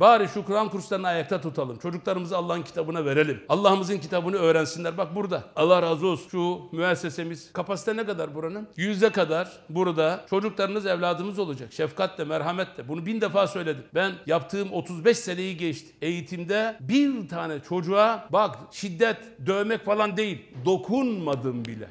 Bari şu Kur'an kurslarını ayakta tutalım. Çocuklarımızı Allah'ın kitabına verelim. Allah'ımızın kitabını öğrensinler. Bak burada. Allah razı olsun. Şu müessesemiz. Kapasite ne kadar buranın? Yüzde kadar burada çocuklarınız evladımız olacak. Şefkatle, merhametle. Bunu bin defa söyledim. Ben yaptığım 35 seneyi geçti. Eğitimde bir tane çocuğa bak şiddet, dövmek falan değil. Dokunmadım bile.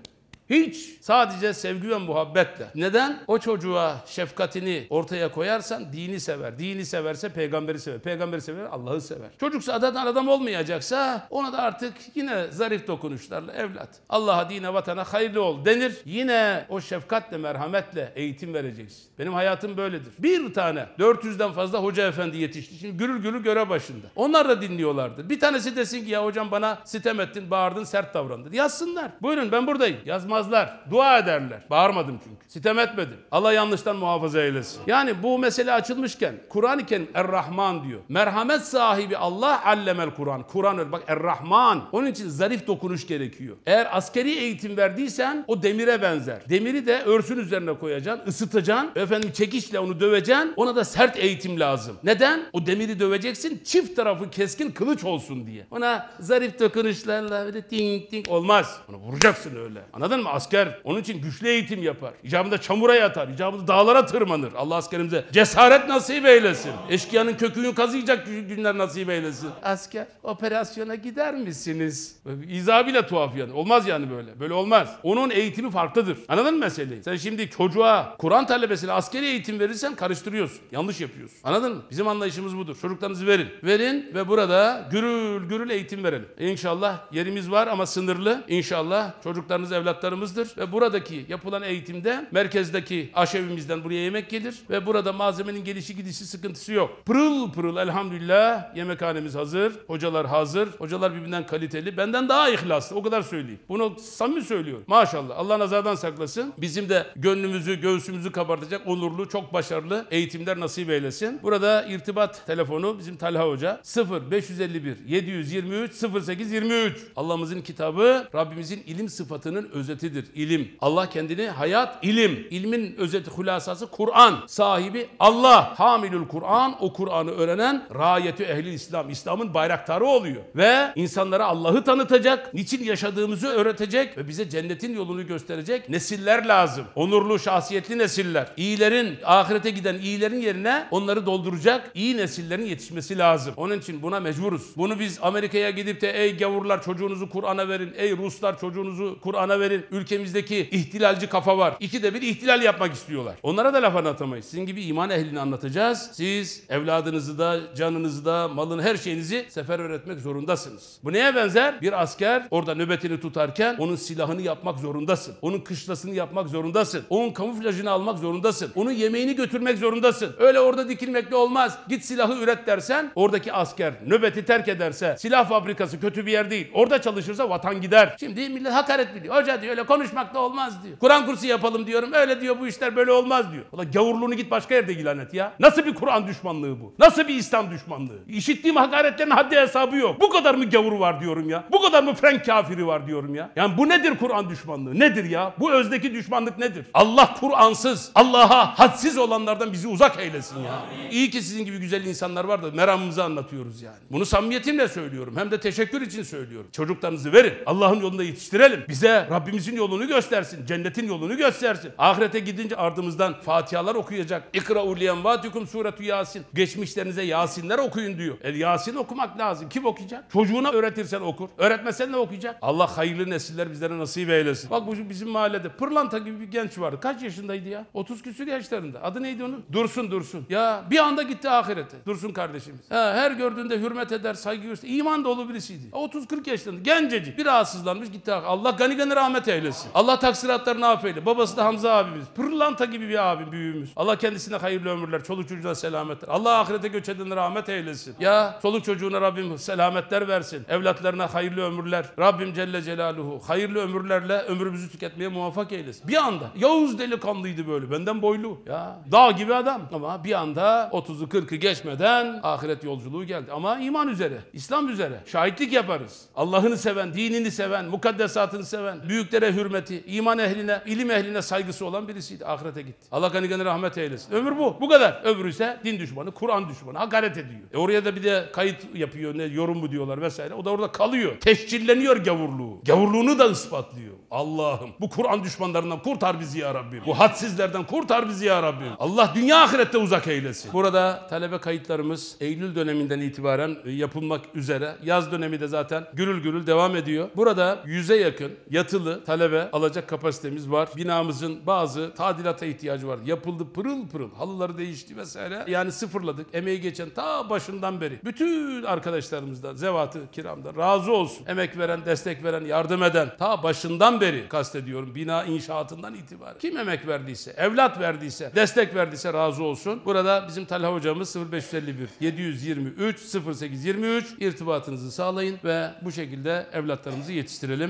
Hiç. Sadece sevgi ve muhabbetle. Neden? O çocuğa şefkatini ortaya koyarsan dini sever. Dini severse peygamberi sever. Peygamberi sever Allah'ı sever. Çocuk zaten adam olmayacaksa ona da artık yine zarif dokunuşlarla evlat. Allah'a, dine, vatana hayırlı ol denir. Yine o şefkatle, merhametle eğitim vereceksin. Benim hayatım böyledir. Bir tane 400'den fazla hoca efendi yetişti. Şimdi gürül gürül göre başında. Onlar da dinliyorlardır. Bir tanesi desin ki ya hocam bana sitem ettin, bağırdın, sert davrandın. Yazsınlar. Buyurun ben buradayım. Yazma bağırmazlar. Dua ederler. Bağırmadım çünkü. Sitem etmedim. Allah yanlıştan muhafaza eylesin. Yani bu mesele açılmışken Kur'an-ı Kerim rahman diyor. Merhamet sahibi Allah allemel Kur'an. Kur'an öyle. Bak Er-Rahman. Onun için zarif dokunuş gerekiyor. Eğer askeri eğitim verdiysen o demire benzer. Demiri de örsün üzerine koyacaksın, ısıtacaksın. Efendim çekişle onu döveceksin. Ona da sert eğitim lazım. Neden? O demiri döveceksin. Çift tarafı keskin kılıç olsun diye. Ona zarif dokunuşlarla böyle ding ding olmaz. Onu vuracaksın öyle. Anladın mı? asker. Onun için güçlü eğitim yapar. İcabında çamura yatar. icabında dağlara tırmanır. Allah askerimize cesaret nasip eylesin. Eşkıyanın kökünü kazıyacak günler nasip eylesin. Asker operasyona gider misiniz? İza bile tuhaf yani. Olmaz yani böyle. Böyle olmaz. Onun eğitimi farklıdır. Anladın mı meseleyi? Sen şimdi çocuğa Kur'an talebesine askeri eğitim verirsen karıştırıyorsun. Yanlış yapıyorsun. Anladın mı? Bizim anlayışımız budur. Çocuklarınızı verin. Verin ve burada gürül gürül eğitim verelim. İnşallah yerimiz var ama sınırlı. İnşallah çocuklarınız, evlatlarımız fırınlarımızdır ve buradaki yapılan eğitimde merkezdeki aşevimizden buraya yemek gelir ve burada malzemenin gelişi gidişi sıkıntısı yok. Pırıl pırıl elhamdülillah yemekhanemiz hazır, hocalar hazır, hocalar birbirinden kaliteli, benden daha ihlaslı o kadar söyleyeyim. Bunu samimi söylüyorum. Maşallah Allah nazardan saklasın. Bizim de gönlümüzü, göğsümüzü kabartacak onurlu, çok başarılı eğitimler nasip eylesin. Burada irtibat telefonu bizim Talha Hoca 0 551 723 0823. Allah'ımızın kitabı Rabbimizin ilim sıfatının özeti özetidir ilim. Allah kendini hayat ilim. İlmin özeti hulasası Kur'an. Sahibi Allah. Hamilül Kur'an o Kur'an'ı öğrenen rayetü ehli İslam. İslam'ın bayraktarı oluyor. Ve insanlara Allah'ı tanıtacak. Niçin yaşadığımızı öğretecek ve bize cennetin yolunu gösterecek nesiller lazım. Onurlu, şahsiyetli nesiller. İyilerin, ahirete giden iyilerin yerine onları dolduracak iyi nesillerin yetişmesi lazım. Onun için buna mecburuz. Bunu biz Amerika'ya gidip de ey gavurlar çocuğunuzu Kur'an'a verin, ey Ruslar çocuğunuzu Kur'an'a verin. Ülkemizdeki ihtilalci kafa var. İki de bir ihtilal yapmak istiyorlar. Onlara da laf anlatamayız. Sizin gibi iman ehlini anlatacağız. Siz evladınızı da, canınızı da, malın her şeyinizi sefer öğretmek zorundasınız. Bu neye benzer? Bir asker orada nöbetini tutarken onun silahını yapmak zorundasın. Onun kışlasını yapmak zorundasın. Onun kamuflajını almak zorundasın. Onun yemeğini götürmek zorundasın. Öyle orada dikilmekle olmaz. Git silahı üret dersen oradaki asker nöbeti terk ederse silah fabrikası kötü bir yer değil. Orada çalışırsa vatan gider. Şimdi millet hakaret biliyor. Hoca diyor öyle da olmaz diyor. Kur'an kursu yapalım diyorum. Öyle diyor bu işler böyle olmaz diyor. O da gavurluğunu git başka yerde ilan et ya. Nasıl bir Kur'an düşmanlığı bu? Nasıl bir İslam düşmanlığı? İşittiğim hakaretlerin haddi hesabı yok. Bu kadar mı gavur var diyorum ya. Bu kadar mı Frank kafiri var diyorum ya. Yani bu nedir Kur'an düşmanlığı? Nedir ya? Bu özdeki düşmanlık nedir? Allah Kur'ansız, Allah'a hadsiz olanlardan bizi uzak eylesin ya. İyi ki sizin gibi güzel insanlar var da meramımızı anlatıyoruz yani. Bunu samimiyetimle söylüyorum. Hem de teşekkür için söylüyorum. Çocuklarınızı verin. Allah'ın yolunda yetiştirelim. Bize Rabbimiz geçişin yolunu göstersin. Cennetin yolunu göstersin. Ahirete gidince ardımızdan Fatihalar okuyacak. İkra uliyen vatikum suretü Yasin. Geçmişlerinize Yasinler okuyun diyor. E Yasin okumak lazım. Kim okuyacak? Çocuğuna öğretirsen okur. Öğretmesen ne okuyacak? Allah hayırlı nesiller bizlere nasip eylesin. Bak bu bizim mahallede pırlanta gibi bir genç vardı. Kaç yaşındaydı ya? 30 küsür yaşlarında. Adı neydi onun? Dursun Dursun. Ya bir anda gitti ahirete. Dursun kardeşimiz. Ha, her gördüğünde hürmet eder, saygı gösterir. İman dolu birisiydi. 30-40 yaşlarında. Gencecik. Bir rahatsızlanmış gitti. Allah gani gani rahmet eylesin eylesin. Allah taksiratlarını affeyle. Babası da Hamza abimiz. Pırlanta gibi bir abi büyüğümüz. Allah kendisine hayırlı ömürler. Çoluk çocuğuna selametler. Allah ahirete göç edenlere rahmet eylesin. Ya çoluk çocuğuna Rabbim selametler versin. Evlatlarına hayırlı ömürler. Rabbim Celle Celaluhu hayırlı ömürlerle ömrümüzü tüketmeye muvaffak eylesin. Bir anda Yavuz delikanlıydı böyle. Benden boylu. Ya dağ gibi adam. Ama bir anda 30'u 40'ı geçmeden ahiret yolculuğu geldi. Ama iman üzere, İslam üzere şahitlik yaparız. Allah'ını seven, dinini seven, mukaddesatını seven, büyüklere Sahabeye hürmeti, iman ehline, ilim ehline saygısı olan birisiydi. Ahirete gitti. Allah gani gani rahmet eylesin. Ömür bu. Bu kadar. Öbürü ise din düşmanı, Kur'an düşmanı. Hakaret ediyor. E oraya da bir de kayıt yapıyor. Ne yorum mu diyorlar vesaire. O da orada kalıyor. Tescilleniyor gavurluğu. Gavurluğunu da ispatlıyor. Allah'ım bu Kur'an düşmanlarından kurtar bizi ya Rabbim. Bu hadsizlerden kurtar bizi ya Rabbim. Allah dünya ahirette uzak eylesin. Burada talebe kayıtlarımız Eylül döneminden itibaren yapılmak üzere. Yaz dönemi de zaten gürül gürül devam ediyor. Burada yüze yakın yatılı talebe alacak kapasitemiz var. Binamızın bazı tadilata ihtiyacı var. Yapıldı pırıl pırıl. Halıları değişti vesaire. Yani sıfırladık. Emeği geçen ta başından beri. Bütün arkadaşlarımızdan, zevatı kiramda razı olsun. Emek veren, destek veren, yardım eden ta başından Ondan beri kastediyorum bina inşaatından itibaren. Kim emek verdiyse, evlat verdiyse, destek verdiyse razı olsun. Burada bizim Talha hocamız 0551 723 0823 irtibatınızı sağlayın ve bu şekilde evlatlarımızı yetiştirelim.